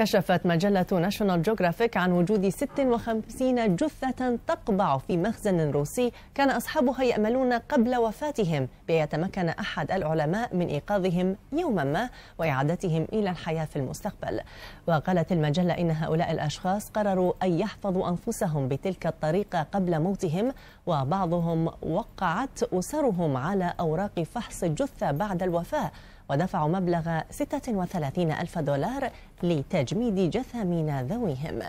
كشفت مجلة ناشونال جيوغرافيك عن وجود 56 جثة تقبع في مخزن روسي كان أصحابها يأملون قبل وفاتهم يتمكن أحد العلماء من إيقاظهم يوما ما وإعادتهم إلى الحياة في المستقبل وقالت المجلة إن هؤلاء الأشخاص قرروا أن يحفظوا أنفسهم بتلك الطريقة قبل موتهم وبعضهم وقعت أسرهم على أوراق فحص الجثة بعد الوفاة ودفعوا مبلغ 36 ألف دولار لتجميد جثامين ذويهم